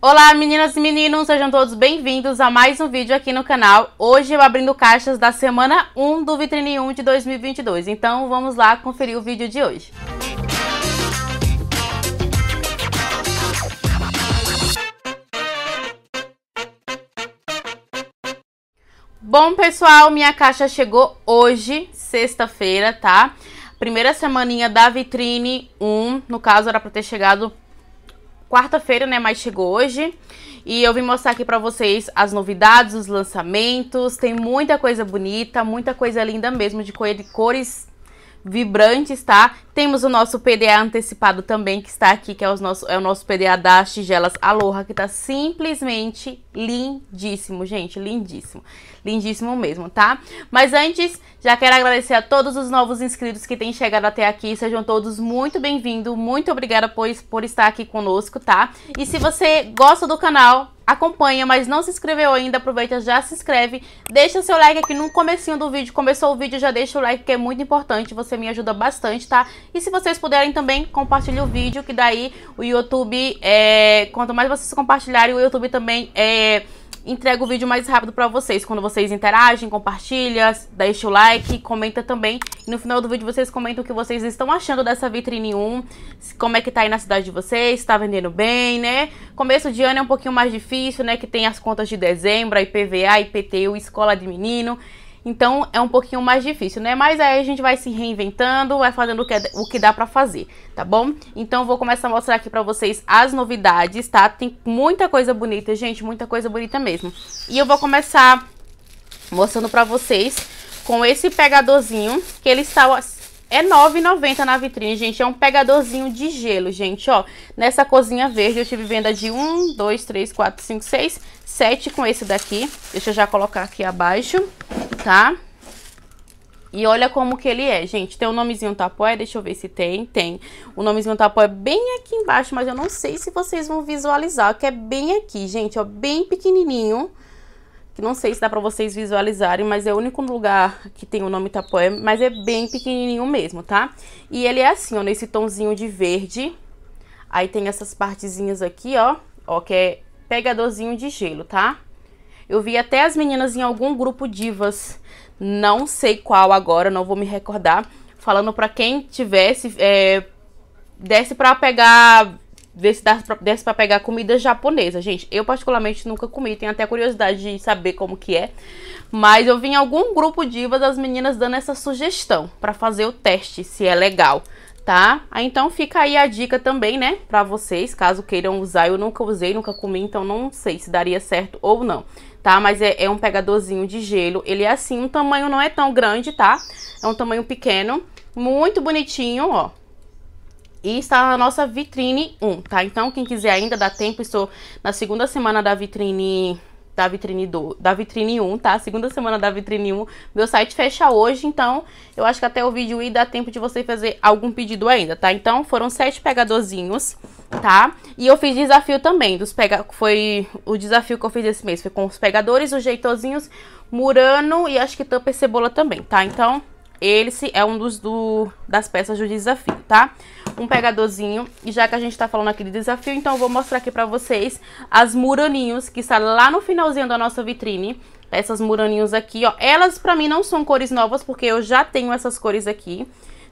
Olá meninas e meninos, sejam todos bem-vindos a mais um vídeo aqui no canal. Hoje eu abrindo caixas da semana 1 do Vitrine 1 de 2022, então vamos lá conferir o vídeo de hoje. Bom pessoal, minha caixa chegou hoje, sexta-feira, tá? Primeira semaninha da Vitrine 1, no caso era para ter chegado quarta-feira, né? Mas chegou hoje. E eu vim mostrar aqui para vocês as novidades, os lançamentos. Tem muita coisa bonita, muita coisa linda mesmo, de cores vibrantes, tá? Temos o nosso PDA antecipado também, que está aqui, que é o nosso, é o nosso PDA das tigelas Aloha, que tá simplesmente lindíssimo, gente, lindíssimo. Lindíssimo mesmo, tá? Mas antes, já quero agradecer a todos os novos inscritos que têm chegado até aqui, sejam todos muito bem-vindos, muito obrigada por, por estar aqui conosco, tá? E se você gosta do canal, acompanha, mas não se inscreveu ainda, aproveita, já se inscreve. Deixa seu like aqui no comecinho do vídeo. Começou o vídeo, já deixa o like, que é muito importante. Você me ajuda bastante, tá? E se vocês puderem também, compartilhe o vídeo, que daí o YouTube, é... quanto mais vocês compartilharem, o YouTube também... É entrego o vídeo mais rápido para vocês. Quando vocês interagem, compartilham, deixa o like, comenta também. E no final do vídeo vocês comentam o que vocês estão achando dessa vitrine 1, como é que tá aí na cidade de vocês, tá vendendo bem, né? Começo de ano é um pouquinho mais difícil, né, que tem as contas de dezembro, IPVA, IPTU, escola de menino. Então é um pouquinho mais difícil, né? Mas aí a gente vai se reinventando, vai fazendo o que, é o que dá para fazer, tá bom? Então vou começar a mostrar aqui para vocês as novidades, tá? Tem muita coisa bonita, gente, muita coisa bonita mesmo. E eu vou começar mostrando para vocês com esse pegadorzinho, que ele está é R$ 9,90 na vitrine, gente. É um pegadorzinho de gelo, gente, ó. Nessa cozinha verde eu tive venda de 1, 2, 3, 4, 5, 6, 7 com esse daqui. Deixa eu já colocar aqui abaixo, tá? E olha como que ele é, gente. Tem o um nomezinho Tapoé, deixa eu ver se tem. Tem. O nomezinho Tapoé é bem aqui embaixo, mas eu não sei se vocês vão visualizar, que é bem aqui, gente, ó. Bem pequenininho, que não sei se dá para vocês visualizarem, mas é o único lugar que tem o nome Itapoé, mas é bem pequenininho mesmo, tá? E ele é assim, ó, nesse tonzinho de verde. Aí tem essas partezinhas aqui, ó, ó, que é pegadorzinho de gelo, tá? Eu vi até as meninas em algum grupo divas, não sei qual agora, não vou me recordar, falando para quem tivesse, é, desse para pegar ver se desse pra pegar comida japonesa. Gente, eu particularmente nunca comi, tenho até curiosidade de saber como que é. Mas eu vi em algum grupo divas das meninas dando essa sugestão para fazer o teste, se é legal, tá? então fica aí a dica também, né, pra vocês, caso queiram usar. Eu nunca usei, nunca comi, então não sei se daria certo ou não, tá? Mas é, é um pegadorzinho de gelo, ele é assim, um tamanho não é tão grande, tá? É um tamanho pequeno, muito bonitinho, ó e está na nossa vitrine 1, tá? Então, quem quiser ainda dá tempo, estou na segunda semana da vitrine da vitrine do, da vitrine 1, tá? Segunda semana da vitrine 1. Meu site fecha hoje, então eu acho que até o vídeo ir dá tempo de você fazer algum pedido ainda, tá? Então, foram sete pegadorzinhos, tá? E eu fiz desafio também, dos pega foi o desafio que eu fiz esse mês, foi com os pegadores, os jeitozinhos, Murano e acho que tampa e cebola também, tá? Então, esse é um dos do, das peças do desafio, tá? um pegadorzinho. E já que a gente tá falando aqui de desafio, então eu vou mostrar aqui pra vocês as muraninhos, que está lá no finalzinho da nossa vitrine. Essas muraninhos aqui, ó. Elas pra mim não são cores novas, porque eu já tenho essas cores aqui,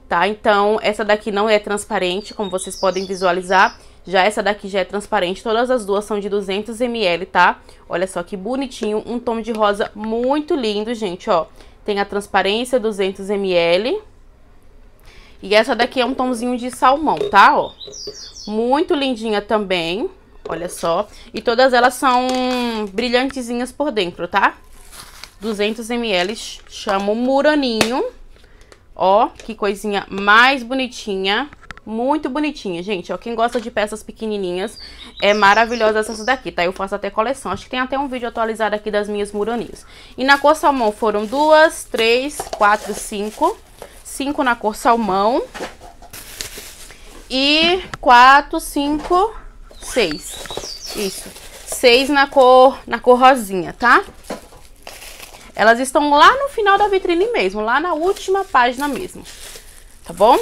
tá? Então essa daqui não é transparente, como vocês podem visualizar. Já essa daqui já é transparente, todas as duas são de 200ml, tá? Olha só que bonitinho, um tom de rosa muito lindo, gente, ó. Tem a transparência 200ml, e essa daqui é um tomzinho de salmão, tá? Ó, muito lindinha também, olha só. E todas elas são brilhantezinhas por dentro, tá? 200 ml, Chamo Muraninho. Ó, que coisinha mais bonitinha. Muito bonitinha, gente. Ó, quem gosta de peças pequenininhas, é maravilhosa essas daqui, tá? Eu faço até coleção. Acho que tem até um vídeo atualizado aqui das minhas muraninhas. E na cor salmão foram duas, três, quatro, cinco 5 na cor salmão. E 4, 5, 6. Isso. 6 na cor, na cor rosinha, tá? Elas estão lá no final da vitrine mesmo, lá na última página mesmo. Tá bom?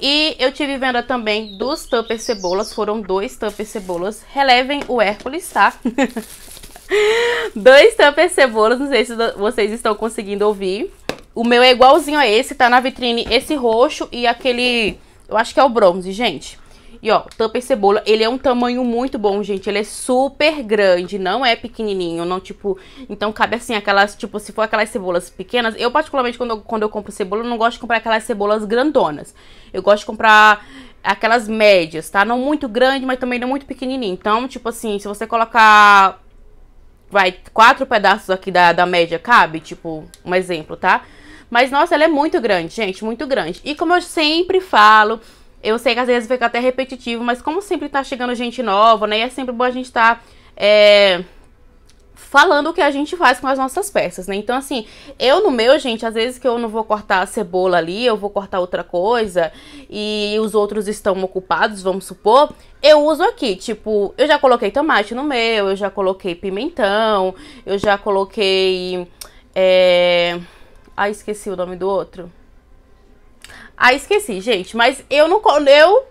E eu tive venda também dos tuppers cebolas, foram dois tuppers cebolas. Relevem o Hércules, tá? dois tuppers cebolas, não sei se vocês estão conseguindo ouvir. O meu é igualzinho a esse, tá na vitrine esse roxo e aquele, eu acho que é o bronze, gente. E ó, tupper cebola, ele é um tamanho muito bom, gente. Ele é super grande, não é pequenininho, não tipo... Então cabe assim, aquelas, tipo, se for aquelas cebolas pequenas... Eu particularmente, quando eu, quando eu compro cebola, eu não gosto de comprar aquelas cebolas grandonas. Eu gosto de comprar aquelas médias, tá? Não muito grande, mas também não muito pequenininho. Então, tipo assim, se você colocar... Vai, quatro pedaços aqui da, da média cabe, tipo, um exemplo, tá? Tá? Mas, nossa, ela é muito grande, gente, muito grande. E como eu sempre falo, eu sei que às vezes fica até repetitivo, mas como sempre tá chegando gente nova, né? E é sempre bom a gente estar tá, é, falando o que a gente faz com as nossas peças, né? Então, assim, eu no meu, gente, às vezes que eu não vou cortar a cebola ali, eu vou cortar outra coisa e os outros estão ocupados, vamos supor, eu uso aqui, tipo, eu já coloquei tomate no meu, eu já coloquei pimentão, eu já coloquei. É ah, esqueci o nome do outro. Ah, esqueci, gente. Mas eu não... Eu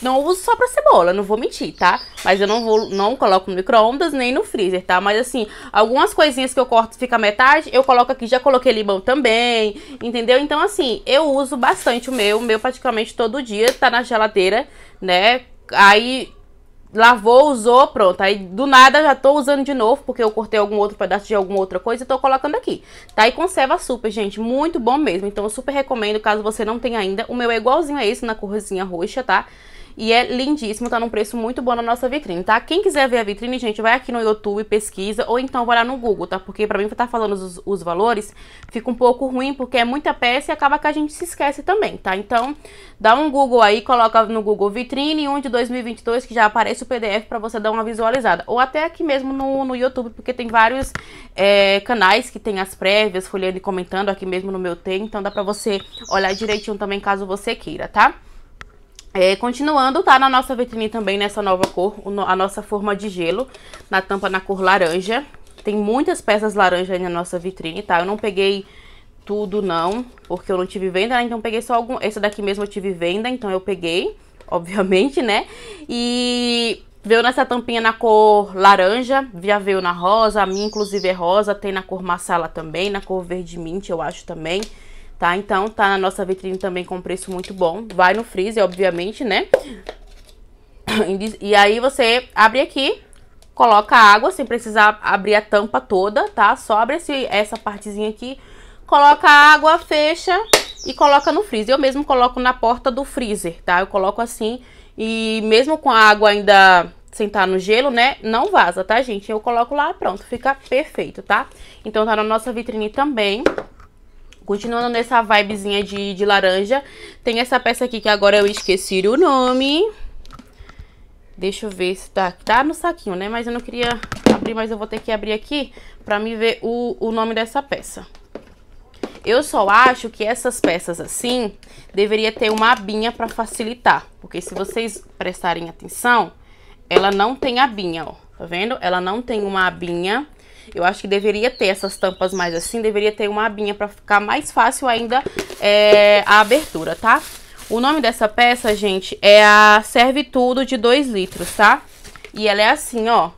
não uso só pra cebola, não vou mentir, tá? Mas eu não vou, não coloco no micro-ondas nem no freezer, tá? Mas assim, algumas coisinhas que eu corto fica metade, eu coloco aqui, já coloquei limão também, entendeu? Então assim, eu uso bastante o meu, o meu praticamente todo dia, tá na geladeira, né? Aí lavou, usou, pronto. Aí do nada já tô usando de novo, porque eu cortei algum outro pedaço de alguma outra coisa e tô colocando aqui. Tá? E conserva super, gente, muito bom mesmo. Então eu super recomendo, caso você não tenha ainda. O meu é igualzinho a esse, na corzinha roxa, tá? E é lindíssimo, tá num preço muito bom na nossa vitrine, tá? Quem quiser ver a vitrine, gente, vai aqui no YouTube, pesquisa, ou então vai lá no Google, tá? Porque pra mim tá falando os, os valores, fica um pouco ruim, porque é muita peça e acaba que a gente se esquece também, tá? Então, dá um Google aí, coloca no Google vitrine 1 de 2022, que já aparece o PDF pra você dar uma visualizada. Ou até aqui mesmo no, no YouTube, porque tem vários é, canais que tem as prévias, folheando e comentando, aqui mesmo no meu tem, então dá pra você olhar direitinho também caso você queira, tá? É, continuando, tá na nossa vitrine também nessa nova cor, a nossa forma de gelo, na tampa na cor laranja. Tem muitas peças laranja aí na nossa vitrine, tá? Eu não peguei tudo não, porque eu não tive venda, né? então peguei só algum... Essa daqui mesmo eu tive venda, então eu peguei, obviamente, né? E veio nessa tampinha na cor laranja, já veio na rosa, a minha inclusive é rosa, tem na cor maçala também, na cor verde mint eu acho também tá? Então tá na nossa vitrine também com preço muito bom. Vai no freezer, obviamente, né? E aí você abre aqui, coloca água sem precisar abrir a tampa toda, tá? Só abre esse, essa partezinha aqui, coloca água, fecha e coloca no freezer. Eu mesmo coloco na porta do freezer, tá? Eu coloco assim e mesmo com a água ainda sentar tá no gelo, né? Não vaza, tá, gente? Eu coloco lá, pronto, fica perfeito, tá? Então tá na nossa vitrine também. Continuando nessa vibezinha de, de laranja, tem essa peça aqui que agora eu esqueci o nome. Deixa eu ver se tá, tá no saquinho, né? Mas eu não queria abrir, mas eu vou ter que abrir aqui pra me ver o, o nome dessa peça. Eu só acho que essas peças assim deveria ter uma abinha pra facilitar. Porque se vocês prestarem atenção, ela não tem abinha, ó. Tá vendo? Ela não tem uma abinha eu acho que deveria ter essas tampas mais assim, deveria ter uma abinha pra ficar mais fácil ainda é, a abertura, tá? O nome dessa peça, gente, é a Serve Tudo de 2 litros, tá? E ela é assim, ó.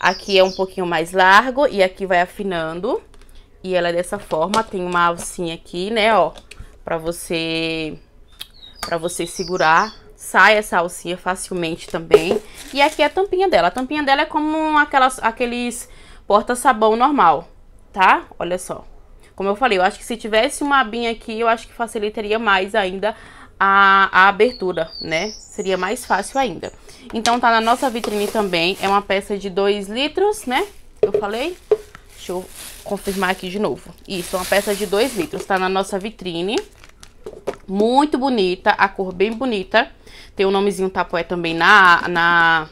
Aqui é um pouquinho mais largo e aqui vai afinando. E ela é dessa forma, tem uma alcinha aqui, né, ó, pra você, pra você segurar sai essa alcinha facilmente também. E aqui é a tampinha dela. A tampinha dela é como aquelas, aqueles porta-sabão normal, tá? Olha só. Como eu falei, eu acho que se tivesse uma abinha aqui, eu acho que facilitaria mais ainda a, a abertura, né? Seria mais fácil ainda. Então tá na nossa vitrine também. É uma peça de 2 litros, né? Eu falei. Deixa eu confirmar aqui de novo. Isso, é uma peça de 2 litros. Tá na nossa vitrine. Muito bonita, a cor bem bonita. Tem o um nomezinho Tapoé também na, na,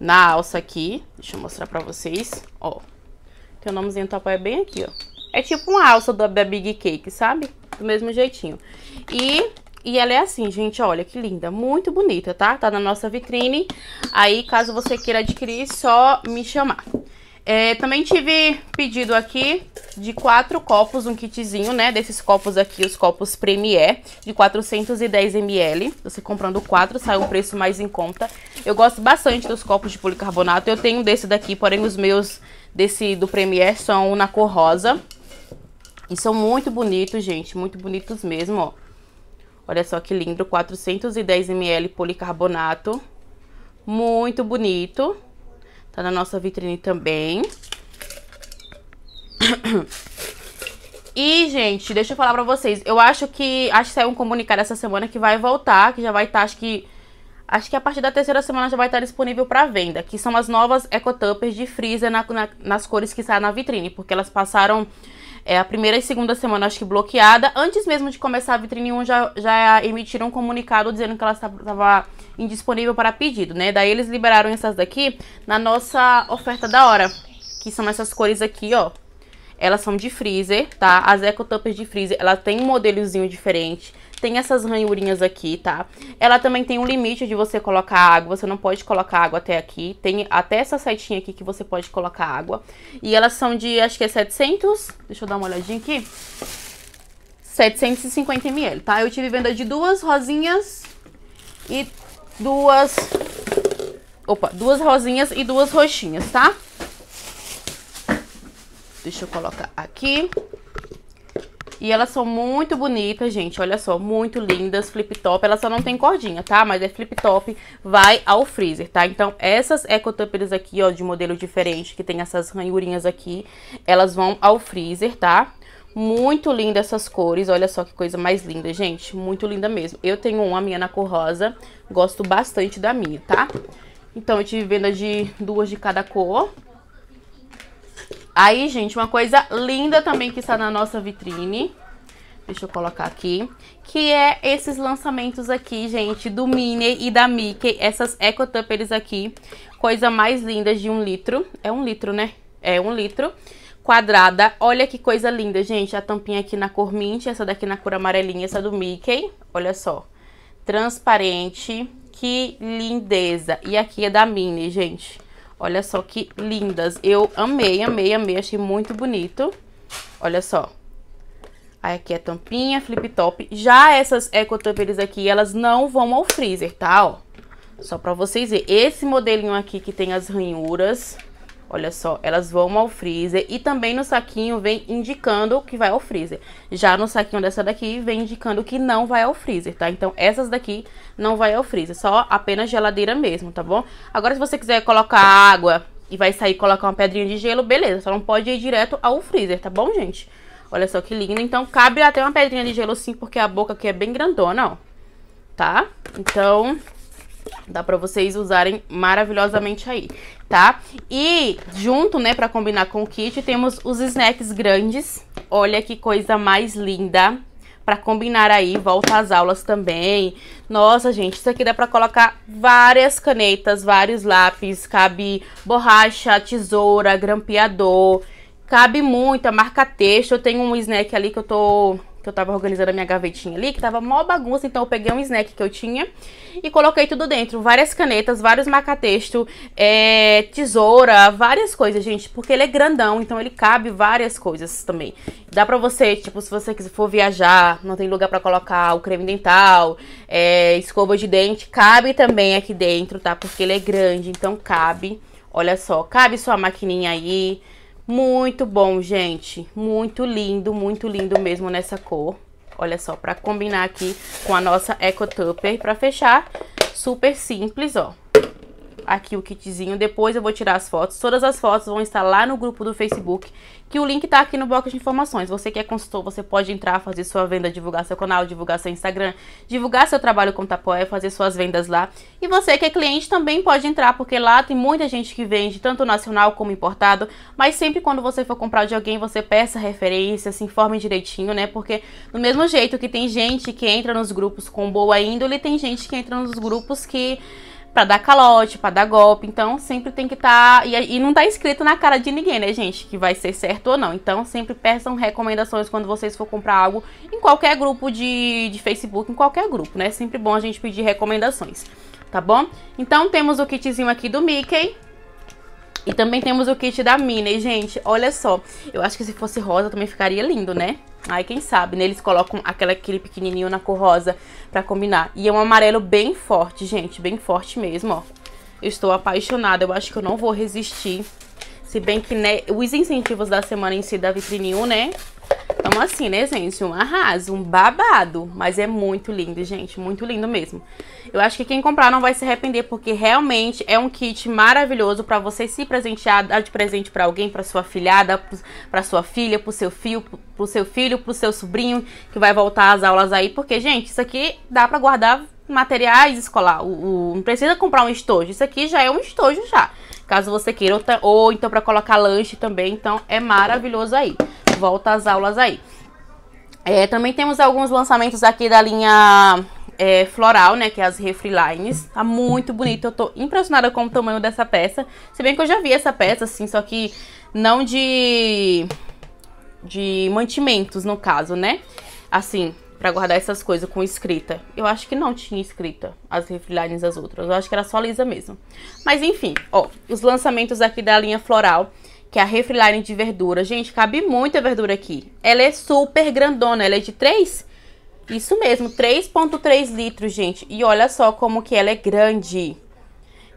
na alça aqui. Deixa eu mostrar pra vocês, ó. Tem o um nomezinho Tapoé bem aqui, ó. É tipo uma alça da, da Big Cake, sabe? Do mesmo jeitinho. E e ela é assim, gente, olha que linda, muito bonita, tá? Tá na nossa vitrine. Aí, caso você queira adquirir, só me chamar. É, também tive pedido aqui de quatro copos, um kitzinho, né? Desses copos aqui, os copos Premier, de 410ml. Você comprando quatro, sai um preço mais em conta. Eu gosto bastante dos copos de policarbonato. Eu tenho desse daqui, porém os meus desse do Premier são na cor rosa. E são muito bonitos, gente. Muito bonitos mesmo, ó. Olha só que lindo, 410ml policarbonato. Muito bonito. Tá na nossa vitrine também. E, gente, deixa eu falar pra vocês. Eu acho que. Acho que saiu um comunicado essa semana que vai voltar, que já vai estar, tá, acho que. Acho que a partir da terceira semana já vai estar tá disponível para venda, que são as novas Eco Tuppers de Freezer na, na, nas cores que saem na vitrine, porque elas passaram é, a primeira e segunda semana, acho que bloqueada. Antes mesmo de começar a vitrine 1, já, já emitiram um comunicado dizendo que ela estava indisponível para pedido, né? Daí eles liberaram essas daqui na nossa oferta da hora, que são essas cores aqui, ó. Elas são de freezer, tá? As Eco Tuppers de freezer, ela tem um modelozinho diferente tem essas ranhurinhas aqui, tá? Ela também tem um limite de você colocar água, você não pode colocar água até aqui. Tem até essa setinha aqui que você pode colocar água. E elas são de, acho que é 700, deixa eu dar uma olhadinha aqui. 750 ml, tá? Eu tive venda de duas rosinhas e duas... Opa, duas rosinhas e duas roxinhas, tá? Deixa eu colocar aqui. E elas são muito bonitas, gente. Olha só, muito lindas. Flip top. Ela só não tem cordinha, tá? Mas é flip top, vai ao freezer, tá? Então, essas eco tuppers aqui, ó, de modelo diferente, que tem essas ranhurinhas aqui, elas vão ao freezer, tá? Muito linda essas cores, olha só que coisa mais linda, gente. Muito linda mesmo. Eu tenho uma, minha na cor rosa, gosto bastante da minha, tá? Então, eu tive venda de duas de cada cor. Aí, gente, uma coisa linda também que está na nossa vitrine. Deixa eu colocar aqui. Que é esses lançamentos aqui, gente, do Minnie e da Mickey. Essas Eco Tuppers aqui. Coisa mais linda de um litro. É um litro, né? É um litro quadrada. Olha que coisa linda, gente. A tampinha aqui na cor mint, essa daqui na cor amarelinha, essa do Mickey. Olha só. Transparente. Que lindeza. E aqui é da Minnie, gente. Olha só que lindas. Eu amei, amei, amei. Achei muito bonito. Olha só. Aí aqui é tampinha, flip top. Já essas eco tampers aqui, elas não vão ao freezer, tá? Ó, só pra vocês verem. Esse modelinho aqui que tem as ranhuras. Olha só, elas vão ao freezer e também no saquinho vem indicando que vai ao freezer. Já no saquinho dessa daqui vem indicando que não vai ao freezer, tá? Então essas daqui não vai ao freezer, só apenas geladeira mesmo, tá bom? Agora se você quiser colocar água e vai sair colocar uma pedrinha de gelo, beleza. Só não pode ir direto ao freezer, tá bom, gente? Olha só que lindo. Então cabe até uma pedrinha de gelo sim, porque a boca aqui é bem grandona, ó. Tá? Então dá pra vocês usarem maravilhosamente aí tá? E junto, né, para combinar com o kit, temos os snacks grandes. Olha que coisa mais linda para combinar aí, volta às aulas também. Nossa, gente, isso aqui dá para colocar várias canetas, vários lápis, cabe borracha, tesoura, grampeador, cabe muita marca texto. Eu tenho um snack ali que eu tô que eu tava organizando a minha gavetinha ali, que tava mó bagunça, então eu peguei um snack que eu tinha e coloquei tudo dentro. Várias canetas, vários macatextos, é, tesoura, várias coisas, gente, porque ele é grandão, então ele cabe várias coisas também. Dá pra você, tipo, se você for viajar, não tem lugar pra colocar o creme dental, é, escova de dente, cabe também aqui dentro, tá? Porque ele é grande, então cabe. Olha só, cabe sua maquininha aí, muito bom, gente. Muito lindo, muito lindo mesmo nessa cor. Olha só, pra combinar aqui com a nossa Eco Tupper. Pra fechar, super simples, ó aqui o kitzinho, depois eu vou tirar as fotos. Todas as fotos vão estar lá no grupo do Facebook, que o link tá aqui no bloco de informações. Você que é consultor, você pode entrar, fazer sua venda, divulgar seu canal, divulgar seu Instagram, divulgar seu trabalho com Tapoé, fazer suas vendas lá. E você que é cliente também pode entrar, porque lá tem muita gente que vende, tanto nacional como importado, mas sempre quando você for comprar de alguém, você peça referência, se informe direitinho, né? Porque do mesmo jeito que tem gente que entra nos grupos com boa índole, tem gente que entra nos grupos que para dar calote, para dar golpe. Então sempre tem que estar. Tá... E, e, não tá escrito na cara de ninguém, né, gente? Que vai ser certo ou não. Então sempre peçam recomendações quando vocês for comprar algo em qualquer grupo de, de Facebook, em qualquer grupo, né? Sempre bom a gente pedir recomendações, tá bom? Então temos o kitzinho aqui do Mickey. E também temos o kit da Minnie, gente, olha só. Eu acho que se fosse rosa também ficaria lindo, né? Aí quem sabe, né? Eles colocam aquela, aquele pequenininho na cor rosa pra combinar. E é um amarelo bem forte, gente, bem forte mesmo, ó. Eu estou apaixonada, eu acho que eu não vou resistir. Se bem que, né, os incentivos da semana em si da Vitrine 1, né, então, assim, né, gente? Um arraso, um babado. Mas é muito lindo, gente. Muito lindo mesmo. Eu acho que quem comprar não vai se arrepender, porque realmente é um kit maravilhoso para você se presentear, dar de presente para alguém, para sua filhada, para sua filha, pro seu filho, pro seu filho, pro seu sobrinho que vai voltar às aulas aí, porque gente, isso aqui dá para guardar materiais escolar. O, o, não precisa comprar um estojo. Isso aqui já é um estojo já caso você queira. Ou, ou então para colocar lanche também. Então é maravilhoso aí. Volta às aulas aí. É, também temos alguns lançamentos aqui da linha é, floral, né, que é as refri Tá muito bonito, eu tô impressionada com o tamanho dessa peça. Se bem que eu já vi essa peça, assim, só que não de... de mantimentos, no caso, né? Assim, para guardar essas coisas com escrita. Eu acho que não tinha escrita as refilines das outras. Eu acho que era só lisa mesmo. Mas enfim, ó, os lançamentos aqui da linha floral, que é a refriline de verdura. Gente, cabe muita verdura aqui. Ela é super grandona, ela é de 3 isso mesmo, 3.3 litros, gente. E olha só como que ela é grande.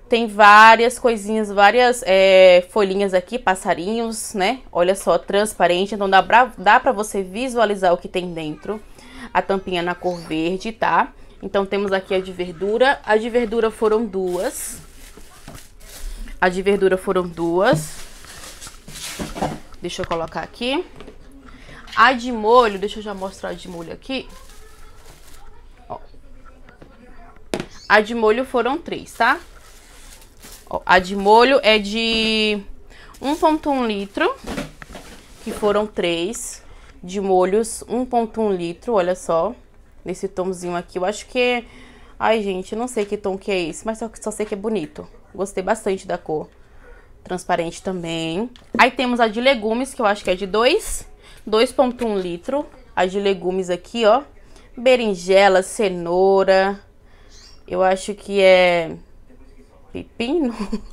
Tem várias coisinhas, várias é, folhinhas aqui, passarinhos, né? Olha só, transparente. Então dá pra, dá pra você visualizar o que tem dentro a tampinha na cor verde, tá? Então temos aqui a de verdura. A de verdura foram duas. A de verdura foram duas. Deixa eu colocar aqui. A de molho, deixa eu já mostrar a de molho aqui. Ó. A de molho foram três, tá? Ó, a de molho é de 1.1 litro, que foram três de molhos, 1.1 litro, olha só, nesse tomzinho aqui. Eu acho que é, Ai, gente, não sei que tom que é esse, mas só, só sei que é bonito. Gostei bastante da cor. Transparente também. Aí temos a de legumes, que eu acho que é de 2, 2.1 litro. A de legumes aqui, ó. Berinjela, cenoura. Eu acho que é... Pepino?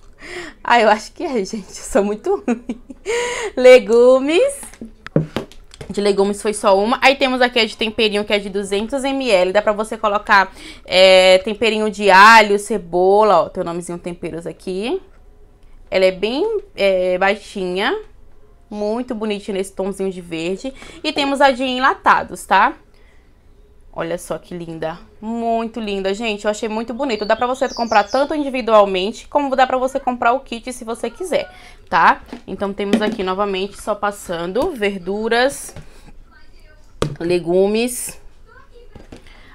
Ah, eu acho que é, gente. Eu sou muito ruim. Legumes de legumes foi só uma. Aí temos aqui a de temperinho, que é de 200ml. Dá pra você colocar é, temperinho de alho, cebola, ó. Tem o nomezinho temperos aqui. Ela é bem é, baixinha. Muito bonitinha nesse tomzinho de verde. E temos a de enlatados, tá? Olha só que linda. Muito linda, gente. Eu achei muito bonito. Dá pra você comprar tanto individualmente, como dá pra você comprar o kit se você quiser tá? Então, temos aqui novamente só passando verduras, legumes,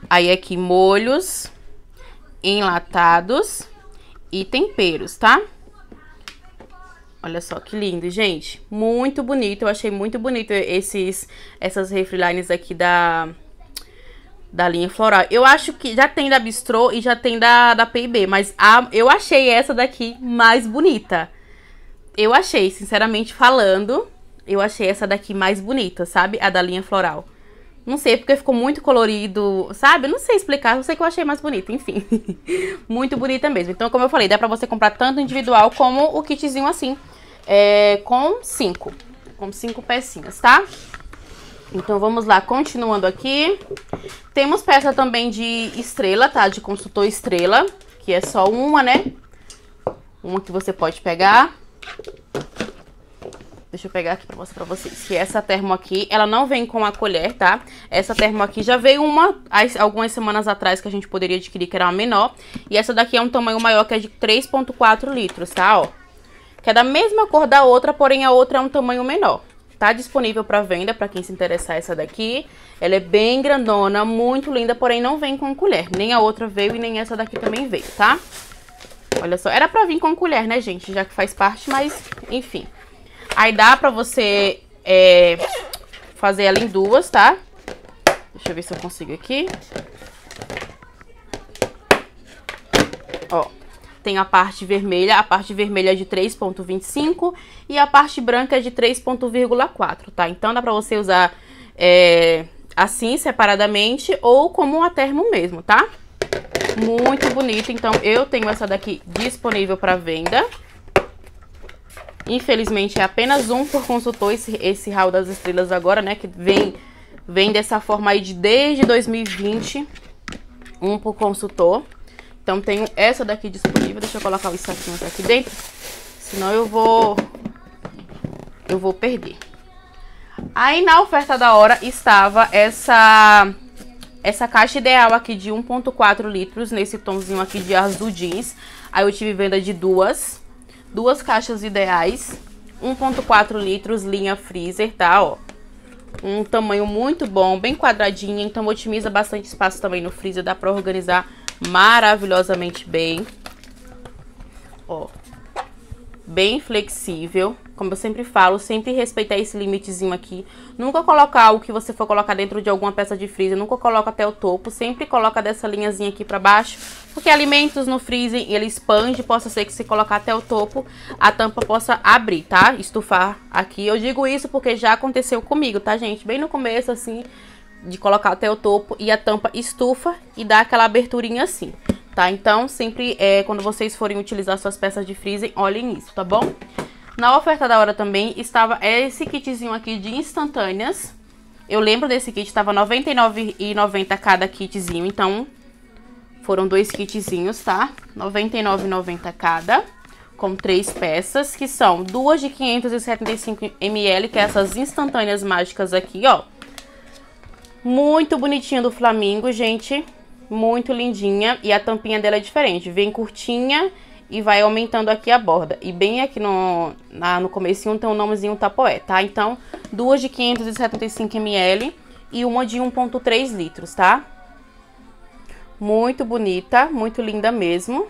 aí aqui molhos, enlatados e temperos, tá? Olha só que lindo, gente. Muito bonito, eu achei muito bonito esses, essas refrilines aqui da, da linha floral. Eu acho que já tem da Bistrô e já tem da, da P&B, mas a, eu achei essa daqui mais bonita eu achei, sinceramente falando, eu achei essa daqui mais bonita, sabe? A da linha floral. Não sei, porque ficou muito colorido, sabe? Não sei explicar, eu sei que eu achei mais bonita, enfim. muito bonita mesmo. Então, como eu falei, dá pra você comprar tanto individual como o kitzinho assim, é, com cinco. Com cinco pecinhas, tá? Então, vamos lá, continuando aqui. Temos peça também de estrela, tá? De consultor estrela, que é só uma, né? Uma que você pode pegar. Deixa eu pegar aqui pra mostrar pra vocês. Que essa termo aqui, ela não vem com a colher, tá? Essa termo aqui já veio uma, algumas semanas atrás, que a gente poderia adquirir, que era uma menor. E essa daqui é um tamanho maior, que é de 3.4 litros, tá? Ó. Que é da mesma cor da outra, porém a outra é um tamanho menor. Tá disponível pra venda, pra quem se interessar essa daqui. Ela é bem grandona, muito linda, porém não vem com colher. Nem a outra veio e nem essa daqui também veio, tá? Tá? Olha só, era pra vir com colher, né, gente? Já que faz parte, mas enfim. Aí dá pra você é, fazer ela em duas, tá? Deixa eu ver se eu consigo aqui. Ó, tem a parte vermelha, a parte vermelha é de 3.25 e a parte branca é de 3.4, tá? Então dá pra você usar é, assim, separadamente, ou como uma termo mesmo, tá? Tá? Muito bonito. Então, eu tenho essa daqui disponível para venda. Infelizmente, é apenas um por consultor esse, esse Raul das Estrelas agora, né? Que vem, vem dessa forma aí de desde 2020. Um por consultor. Então, tenho essa daqui disponível. Deixa eu colocar o saquinho aqui dentro. Senão eu vou... Eu vou perder. Aí na oferta da hora estava essa essa caixa ideal aqui de 1.4 litros, nesse tomzinho aqui de azul jeans. Aí eu tive venda de duas, duas caixas ideais, 1.4 litros, linha freezer, tá, ó. Um tamanho muito bom, bem quadradinha, então otimiza bastante espaço também no freezer, dá pra organizar maravilhosamente bem. Ó, bem flexível. Como eu sempre falo, sempre respeitar esse limitezinho aqui. Nunca colocar o que você for colocar dentro de alguma peça de freezer, nunca coloca até o topo. Sempre coloca dessa linhazinha aqui pra baixo, porque alimentos no freezer, ele expande, possa ser que se colocar até o topo, a tampa possa abrir, tá? Estufar aqui. Eu digo isso porque já aconteceu comigo, tá, gente? Bem no começo, assim, de colocar até o topo e a tampa estufa e dá aquela aberturinha assim, tá? Então, sempre é, quando vocês forem utilizar suas peças de freezer, olhem isso, tá bom? Na oferta da hora também estava esse kitzinho aqui de instantâneas. Eu lembro desse kit, estava R$ 99,90 cada kitzinho, então foram dois kitzinhos, tá? R$ 99,90 cada, com três peças, que são duas de 575ml, que é essas instantâneas mágicas aqui, ó. Muito bonitinha do Flamingo, gente. Muito lindinha. E a tampinha dela é diferente. Vem curtinha e vai aumentando aqui a borda. E bem aqui no, na, no comecinho tem o um nomezinho Tapoé, tá? Então, duas de 575 ml e uma de 1.3 litros, tá? Muito bonita, muito linda mesmo.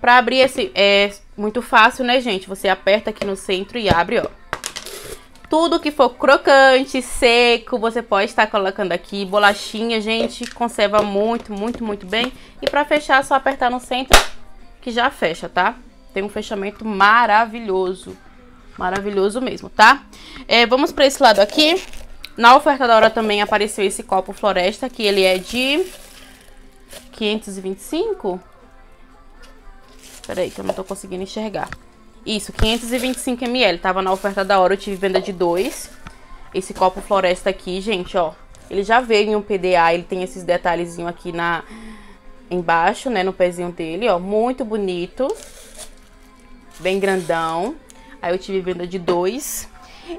Pra abrir esse, é muito fácil, né, gente? Você aperta aqui no centro e abre, ó. Tudo que for crocante, seco, você pode estar colocando aqui. Bolachinha, gente, conserva muito, muito, muito bem. E pra fechar, é só apertar no centro que já fecha, tá? Tem um fechamento maravilhoso. Maravilhoso mesmo, tá? É, vamos pra esse lado aqui. Na oferta da hora também apareceu esse copo floresta, que ele é de 525. Peraí, que eu não tô conseguindo enxergar. Isso, 525 ml. Tava na oferta da hora, eu tive venda de dois. Esse copo floresta aqui, gente, ó. Ele já veio em um PDA, ele tem esses detalhezinhos aqui na, embaixo, né, no pezinho dele, ó, muito bonito, bem grandão. Aí eu tive venda de dois.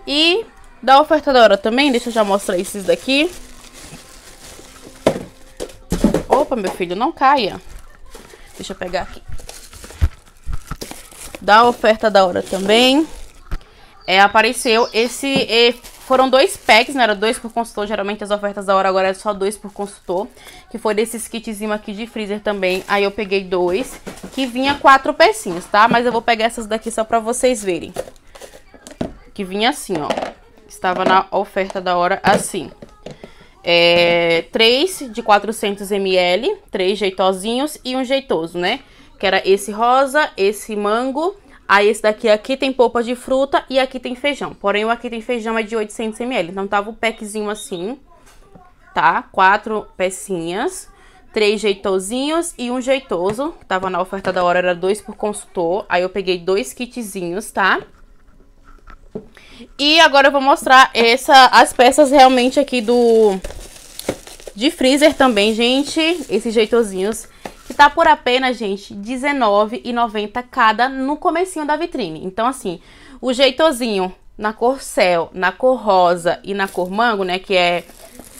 E da ofertadora também, deixa eu já mostrar esses daqui. Opa, meu filho, não caia. Deixa eu pegar aqui. Da oferta da hora também. É, apareceu esse foram dois packs, né? Era dois por consultor. Geralmente as ofertas da hora agora é só dois por consultor. Que foi desses kitzinho aqui de freezer também. Aí eu peguei dois, que vinha quatro pecinhas, tá? Mas eu vou pegar essas daqui só pra vocês verem. Que vinha assim, ó. Estava na oferta da hora assim. É, três de 400ml, três jeitosinhos e um jeitoso, né? Que era esse rosa, esse mango Aí esse daqui aqui tem polpa de fruta e aqui tem feijão. Porém, o aqui tem feijão é de 800 ml. Então, tava o packzinho assim, tá? Quatro pecinhas, três jeitosinhos e um jeitoso. Tava na oferta da hora, era dois por consultor. Aí eu peguei dois kitzinhos, tá? E agora eu vou mostrar essa, as peças realmente aqui do... De freezer também, gente. Esses jeitosinhos está por apenas, gente, R$19,90 cada no comecinho da vitrine. Então, assim, o jeitozinho na cor céu, na cor rosa e na cor mango, né, que é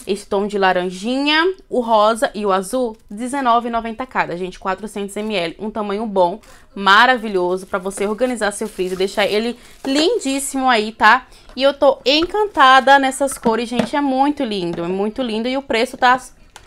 esse tom de laranjinha, o rosa e o azul, R$19,90 cada, gente, 400ml, um tamanho bom, maravilhoso para você organizar seu freezer, deixar ele lindíssimo aí, tá? E eu tô encantada nessas cores, gente, é muito lindo, é muito lindo e o preço tá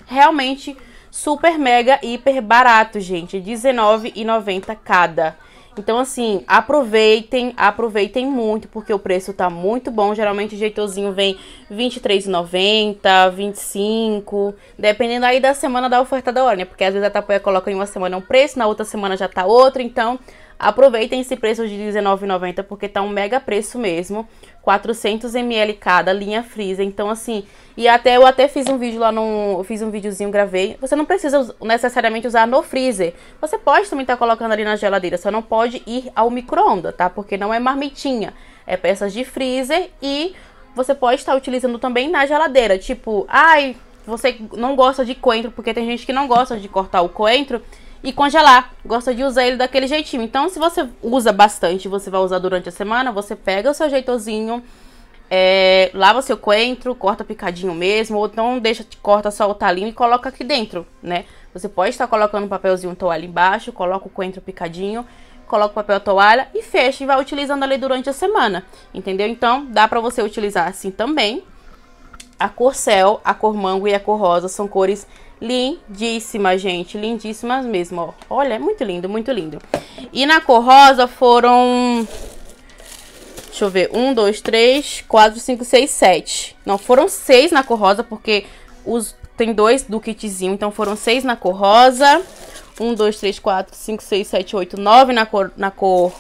realmente super, mega, hiper barato, gente. R$19,90 cada. Então, assim, aproveitem, aproveitem muito, porque o preço tá muito bom. Geralmente o jeitozinho vem R$23,90, 25, dependendo aí da semana da oferta da hora, né? Porque às vezes a Tapoia coloca em uma semana um preço, na outra semana já tá outro. Então, aproveitem esse preço de R$19,90, porque tá um mega preço mesmo. 400 ml cada, linha freezer. Então, assim, e até eu até fiz um vídeo lá no. Eu fiz um videozinho, gravei. Você não precisa necessariamente usar no freezer. Você pode também estar tá colocando ali na geladeira, só não pode ir ao micro-ondas, tá? Porque não é marmitinha. É peças de freezer e você pode estar tá utilizando também na geladeira. Tipo, ai, você não gosta de coentro, porque tem gente que não gosta de cortar o coentro e congelar. Gosta de usar ele daquele jeitinho. Então, se você usa bastante, você vai usar durante a semana, você pega o seu jeitozinho, é, lava seu coentro, corta picadinho mesmo, ou então deixa, corta só o talinho e coloca aqui dentro, né? Você pode estar colocando um papelzinho toalha embaixo, coloca o coentro picadinho, coloca o papel toalha e fecha e vai utilizando ali durante a semana, entendeu? Então, dá pra você utilizar assim também. A cor céu, a cor mango e a cor rosa são cores Lindíssima, gente. Lindíssimas mesmo, ó. Olha, é muito lindo, muito lindo. E na cor rosa foram... Deixa eu ver. Um, dois, três, quatro, cinco, seis, sete. Não, foram seis na cor rosa, porque os... tem dois do kitzinho. Então foram seis na cor rosa. Um, dois, três, quatro, cinco, seis, sete, oito, nove na cor... Na cor...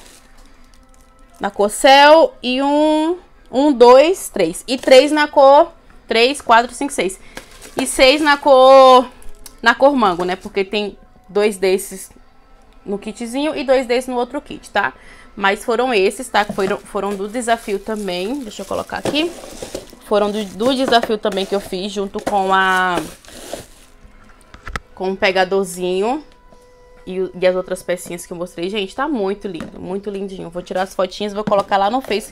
Na cor céu. E um... Um, dois, três. E três na cor... Três, quatro, cinco, seis e seis na cor na cor mango, né? Porque tem dois desses no kitzinho e dois desses no outro kit, tá? Mas foram esses, tá? Foram, foram do desafio também. Deixa eu colocar aqui. Foram do, do desafio também que eu fiz junto com a... Com o pegadorzinho. E, e, as outras pecinhas que eu mostrei. Gente, tá muito lindo, muito lindinho. Vou tirar as fotinhas, vou colocar lá no Face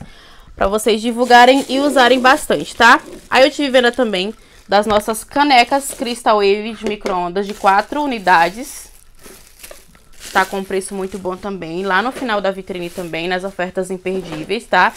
pra vocês divulgarem e usarem bastante, tá? Aí eu tive venda também das nossas canecas Crystal Wave de micro-ondas de 4 unidades. Tá com um preço muito bom também, lá no final da vitrine também, nas ofertas imperdíveis, tá?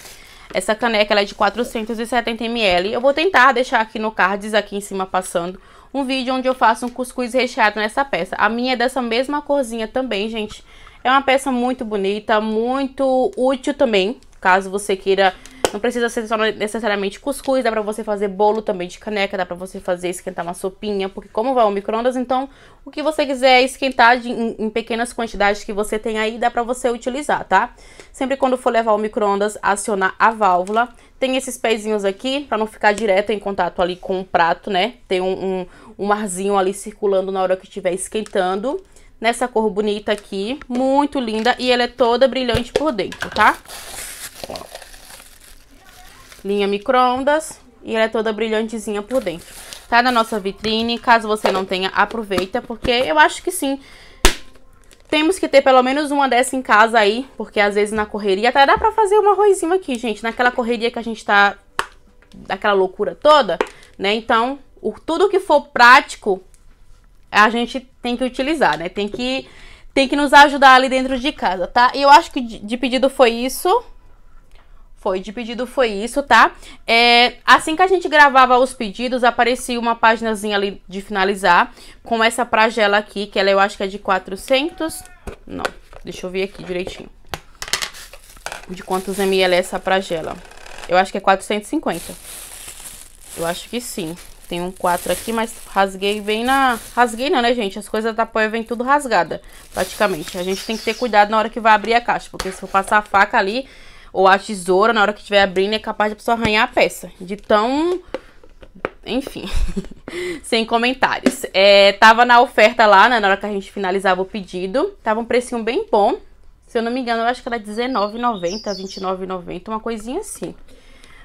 Essa caneca ela é de 470ml. Eu vou tentar deixar aqui no cards, aqui em cima passando, um vídeo onde eu faço um cuscuz recheado nessa peça. A minha é dessa mesma corzinha também, gente. É uma peça muito bonita, muito útil também, caso você queira não precisa ser só necessariamente cuscuz, dá pra você fazer bolo também de caneca, dá pra você fazer esquentar uma sopinha, porque como vai o micro-ondas, então o que você quiser esquentar de, em, em, pequenas quantidades que você tem aí, dá pra você utilizar, tá? Sempre quando for levar o micro-ondas, acionar a válvula. Tem esses pezinhos aqui, pra não ficar direto em contato ali com o prato, né? Tem um, um, um arzinho ali circulando na hora que estiver esquentando nessa cor bonita aqui, muito linda, e ela é toda brilhante por dentro, tá? linha microondas e ela é toda brilhantezinha por dentro. Tá na nossa vitrine, caso você não tenha, aproveita, porque eu acho que sim, temos que ter pelo menos uma dessa em casa aí, porque às vezes na correria até dá pra fazer um arrozinho aqui, gente, naquela correria que a gente tá daquela loucura toda, né? Então, o, tudo que for prático, a gente tem que utilizar, né? Tem que, tem que nos ajudar ali dentro de casa, tá? E eu acho que de, de pedido foi isso. Foi, de pedido foi isso, tá? É, assim que a gente gravava os pedidos, aparecia uma páginazinha ali de finalizar, com essa pragela aqui, que ela eu acho que é de 400... Não, deixa eu ver aqui direitinho. De quantos ml é essa pragela? Eu acho que é 450. Eu acho que sim. Tem um 4 aqui, mas rasguei bem na... Rasguei não, né, gente? As coisas da poia vem tudo rasgada, praticamente. A gente tem que ter cuidado na hora que vai abrir a caixa, porque se eu passar a faca ali, ou a tesoura, na hora que estiver abrindo, é capaz de pessoa arranhar a peça. De tão. Enfim, sem comentários. É, tava na oferta lá, né, na hora que a gente finalizava o pedido. Tava um precinho bem bom. Se eu não me engano, eu acho que era R$19,90, R$29,90, uma coisinha assim.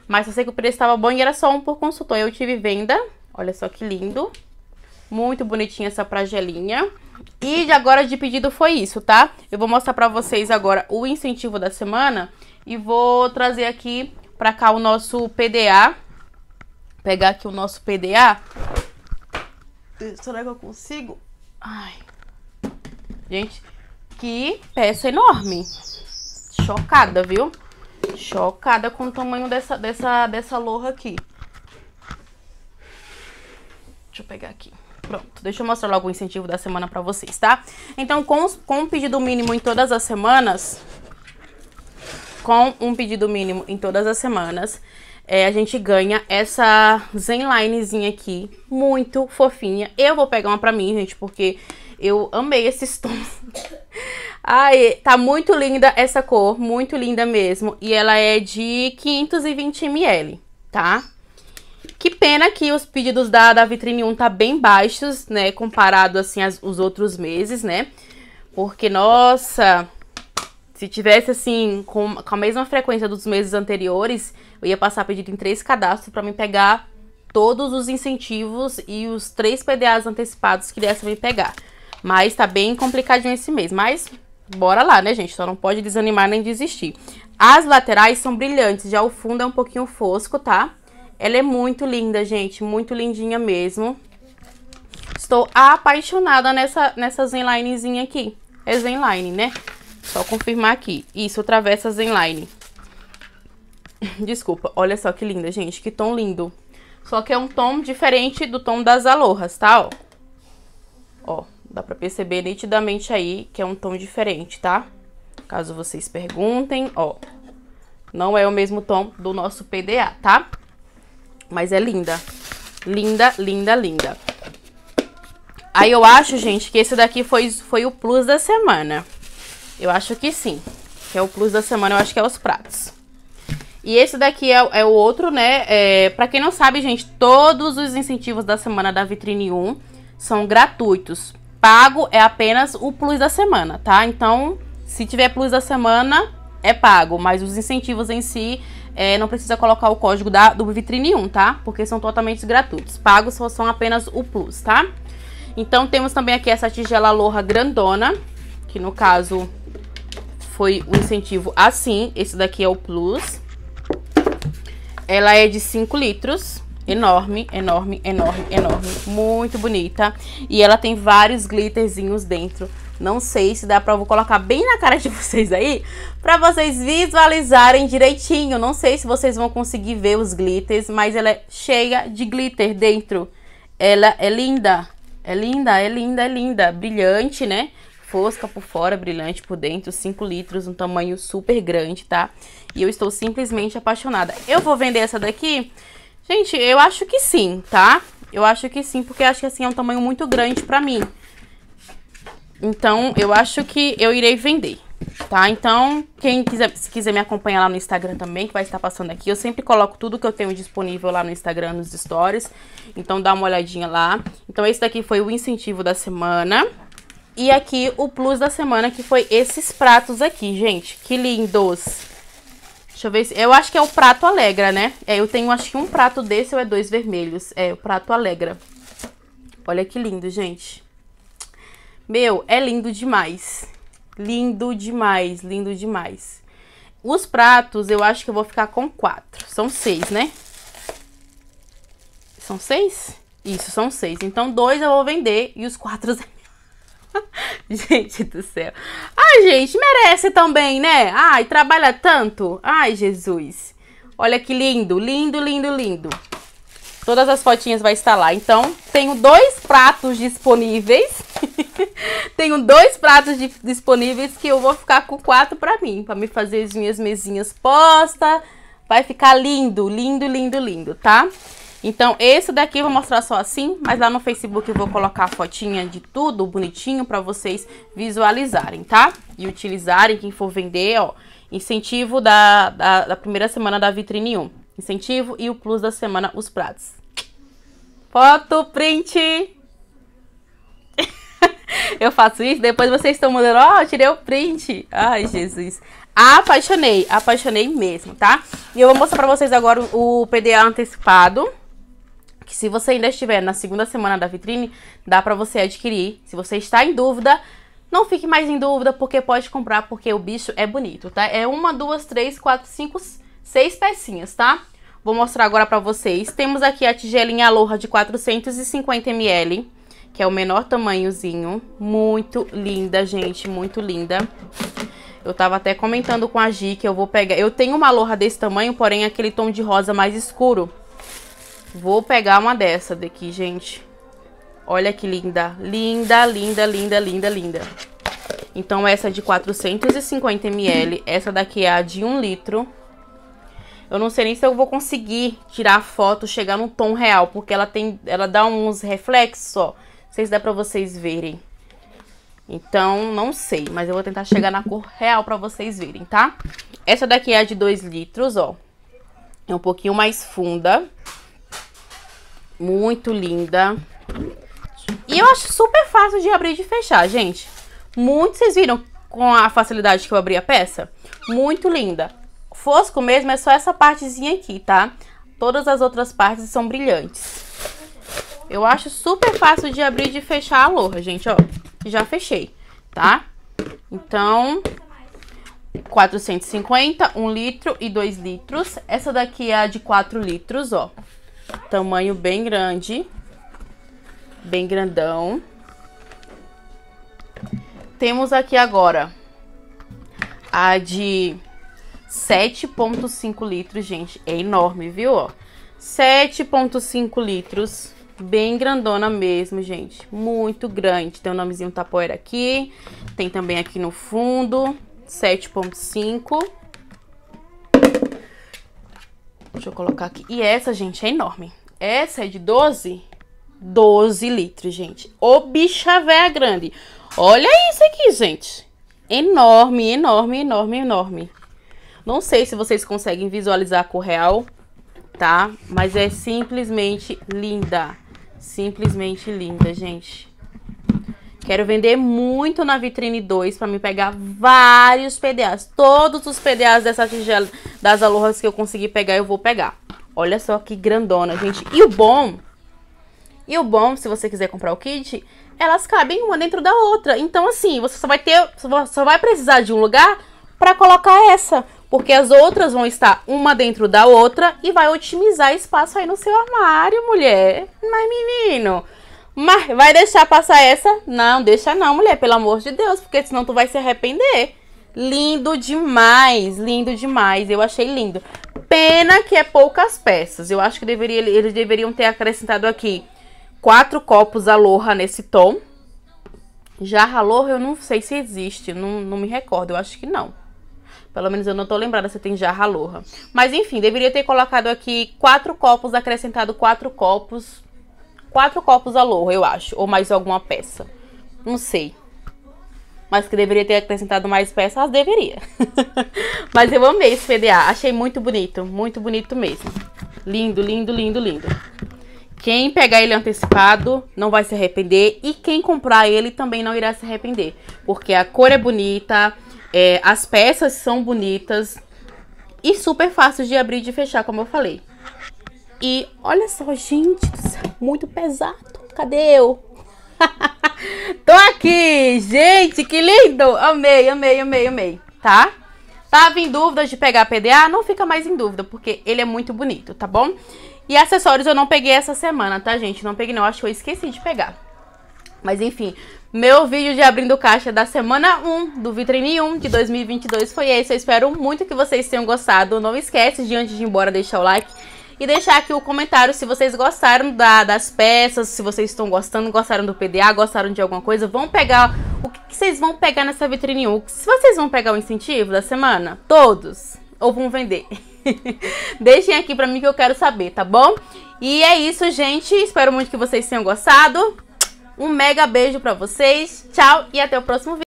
Mas eu sei que o preço estava bom e era só um por consultor. Eu tive venda. Olha só que lindo. Muito bonitinha essa pragelinha. E de agora de pedido foi isso, tá? Eu vou mostrar pra vocês agora o incentivo da semana. E vou trazer aqui para cá o nosso PDA. Pegar aqui o nosso PDA. Será que eu consigo? Ai. Gente, que peça enorme. Chocada, viu? Chocada com o tamanho dessa, dessa, dessa lorra aqui. Deixa eu pegar aqui. Pronto, deixa eu mostrar logo o incentivo da semana pra vocês, tá? Então, com, com o pedido mínimo em todas as semanas, com um pedido mínimo em todas as semanas, é, a gente ganha essa Zenlinezinha aqui, muito fofinha. Eu vou pegar uma pra mim, gente, porque eu amei esses tons. Ai, tá muito linda essa cor, muito linda mesmo. E ela é de 520ml, tá? Que pena que os pedidos da, da Vitrine 1 tá bem baixos, né? Comparado, assim, aos outros meses, né? Porque, nossa, se tivesse assim, com, com a mesma frequência dos meses anteriores, eu ia passar pedido em três cadastros para me pegar todos os incentivos e os três PDAs antecipados que dessa me pegar. Mas tá bem complicadinho esse mês. Mas bora lá, né, gente? Só não pode desanimar nem desistir. As laterais são brilhantes, já o fundo é um pouquinho fosco, tá? Ela é muito linda, gente, muito lindinha mesmo. Estou apaixonada nessa, nessas inlinezinha aqui. É zenline, né? Só confirmar aqui. Isso, travessas em line. Desculpa, olha só que linda, gente. Que tom lindo. Só que é um tom diferente do tom das alorras, tá? Ó, ó dá pra perceber nitidamente aí que é um tom diferente, tá? Caso vocês perguntem, ó. Não é o mesmo tom do nosso PDA, tá? Mas é linda. Linda, linda, linda. Aí eu acho, gente, que esse daqui foi, foi o plus da semana. Eu acho que sim. Que é o plus da semana, eu acho que é os pratos. E esse daqui é, é o outro, né? É, pra quem não sabe, gente, todos os incentivos da semana da Vitrine 1 são gratuitos. Pago é apenas o plus da semana, tá? Então, se tiver plus da semana, é pago. Mas os incentivos em si, é, não precisa colocar o código da, do Vitrine 1, tá? Porque são totalmente gratuitos. Pagos são apenas o plus, tá? Então, temos também aqui essa tigela aloha grandona, que no caso foi o um incentivo assim. Esse daqui é o Plus. Ela é de 5 litros. Enorme, enorme, enorme, enorme. Muito bonita. E ela tem vários glitterzinhos dentro. Não sei se dá pra eu colocar bem na cara de vocês aí, pra vocês visualizarem direitinho. Não sei se vocês vão conseguir ver os glitters, mas ela é cheia de glitter dentro. Ela é linda, é linda, é linda, é linda. Brilhante, né? fosca por fora, brilhante por dentro, 5 litros, um tamanho super grande, tá? E eu estou simplesmente apaixonada. Eu vou vender essa daqui? Gente, eu acho que sim, tá? Eu acho que sim, porque acho que assim é um tamanho muito grande pra mim. Então, eu acho que eu irei vender, tá? Então, quem quiser, se quiser me acompanhar lá no Instagram também, que vai estar passando aqui, eu sempre coloco tudo que eu tenho disponível lá no Instagram, nos stories. Então, dá uma olhadinha lá. Então, esse daqui foi o incentivo da semana. E aqui o plus da semana, que foi esses pratos aqui, gente. Que lindos! Deixa eu ver se... Eu acho que é o prato alegra, né? É, eu tenho acho que um prato desse ou é dois vermelhos. É, o prato alegra. Olha que lindo, gente. Meu, é lindo demais. Lindo demais, lindo demais. Os pratos, eu acho que eu vou ficar com quatro. São seis, né? São seis? Isso, são seis. Então, dois eu vou vender e os quatro... É gente do céu. Ai, gente, merece também, né? Ai, trabalha tanto. Ai, Jesus. Olha que lindo, lindo, lindo, lindo. Todas as fotinhas vai estar lá. Então, tenho dois pratos disponíveis. tenho dois pratos de, disponíveis que eu vou ficar com quatro para mim, para me fazer as minhas mesinhas posta. Vai ficar lindo, lindo, lindo, lindo, tá? Então, esse daqui eu vou mostrar só assim, mas lá no Facebook eu vou colocar a fotinha de tudo bonitinho para vocês visualizarem, tá? E utilizarem, quem for vender, ó, incentivo da, da, da primeira semana da vitrine 1. Incentivo e o plus da semana, os pratos. Foto, print! eu faço isso, depois vocês estão mandando, ó, oh, tirei o print. Ai, Jesus. Apaixonei, apaixonei mesmo, tá? E eu vou mostrar pra vocês agora o PDA antecipado que se você ainda estiver na segunda semana da vitrine, dá para você adquirir. Se você está em dúvida, não fique mais em dúvida, porque pode comprar, porque o bicho é bonito, tá? É uma, duas, três, quatro, cinco, seis pecinhas, tá? Vou mostrar agora pra vocês. Temos aqui a tigelinha Aloha de 450ml, que é o menor tamanhozinho. Muito linda, gente, muito linda. Eu tava até comentando com a Gi que eu vou pegar... Eu tenho uma Aloha desse tamanho, porém aquele tom de rosa mais escuro. Vou pegar uma dessa daqui, gente. Olha que linda. Linda, linda, linda, linda, linda. Então essa é de 450ml. Essa daqui é a de 1 litro. Eu não sei nem se eu vou conseguir tirar a foto, chegar no tom real. Porque ela tem, ela dá uns reflexos, ó. Não sei se dá pra vocês verem. Então, não sei, mas eu vou tentar chegar na cor real pra vocês verem, tá? Essa daqui é a de 2 litros, ó. É um pouquinho mais funda. Muito linda. E eu acho super fácil de abrir e de fechar, gente. Muito, vocês viram com a facilidade que eu abri a peça? Muito linda. Fosco mesmo é só essa partezinha aqui, tá? Todas as outras partes são brilhantes. Eu acho super fácil de abrir e de fechar a louça, gente, ó. Já fechei, tá? Então, 450, 1 litro e 2 litros. Essa daqui é a de 4 litros, ó. Tamanho bem grande. Bem grandão. Temos aqui agora a de 7.5 litros, gente. É enorme, viu? 7.5 litros. Bem grandona mesmo, gente. Muito grande. Tem o nomezinho Tapoeira aqui. Tem também aqui no fundo. 7.5 Deixa eu colocar aqui. E essa, gente, é enorme. Essa é de 12, 12 litros, gente. Ô bicha véia grande. Olha isso aqui, gente. Enorme, enorme, enorme, enorme. Não sei se vocês conseguem visualizar a cor real, tá? Mas é simplesmente linda. Simplesmente linda, gente. Quero vender muito na vitrine 2 para me pegar vários PDAs. Todos os PDAs dessa tigela das alojas que eu consegui pegar, eu vou pegar. Olha só que grandona, gente. E o bom... E o bom, se você quiser comprar o kit, elas cabem uma dentro da outra. Então, assim, você só vai ter... Só vai precisar de um lugar para colocar essa. Porque as outras vão estar uma dentro da outra e vai otimizar espaço aí no seu armário, mulher. Mas, menino... Mas vai deixar passar essa? Não, deixa não, mulher, pelo amor de Deus, porque senão tu vai se arrepender. Lindo demais, lindo demais. Eu achei lindo. Pena que é poucas peças. Eu acho que deveria, eles deveriam ter acrescentado aqui quatro copos aloha nesse tom. Jarra aloha eu não sei se existe, não, não me recordo, eu acho que não. Pelo menos eu não tô lembrada se tem jarra aloha. Mas enfim, deveria ter colocado aqui quatro copos, acrescentado quatro copos quatro copos à louro, eu acho, ou mais alguma peça. Não sei. Mas que deveria ter acrescentado mais peças, ah, deveria. Mas eu amei esse PDA, achei muito bonito, muito bonito mesmo. Lindo, lindo, lindo, lindo. Quem pegar ele antecipado não vai se arrepender e quem comprar ele também não irá se arrepender, porque a cor é bonita, é, as peças são bonitas e super fáceis de abrir e de fechar, como eu falei. E olha só, gente do céu muito pesado. Cadê eu? Tô aqui, gente, que lindo! Amei, amei, amei, amei, tá? Tava tá em dúvida de pegar PDA? Não fica mais em dúvida, porque ele é muito bonito, tá bom? E acessórios eu não peguei essa semana, tá, gente? Não peguei não, acho que eu esqueci de pegar. Mas enfim, meu vídeo de abrindo caixa da semana 1 do Vitrine 1 de 2022 foi esse. Eu espero muito que vocês tenham gostado. Não esquece de antes de ir embora deixar o like e deixar aqui o comentário se vocês gostaram da, das peças, se vocês estão gostando, gostaram do PDA, gostaram de alguma coisa. Vão pegar o que, que vocês vão pegar nessa vitrine UX. Se vocês vão pegar o incentivo da semana, todos ou vão vender. Deixem aqui pra mim que eu quero saber, tá bom? E é isso, gente. Espero muito que vocês tenham gostado. Um mega beijo pra vocês. Tchau e até o próximo vídeo.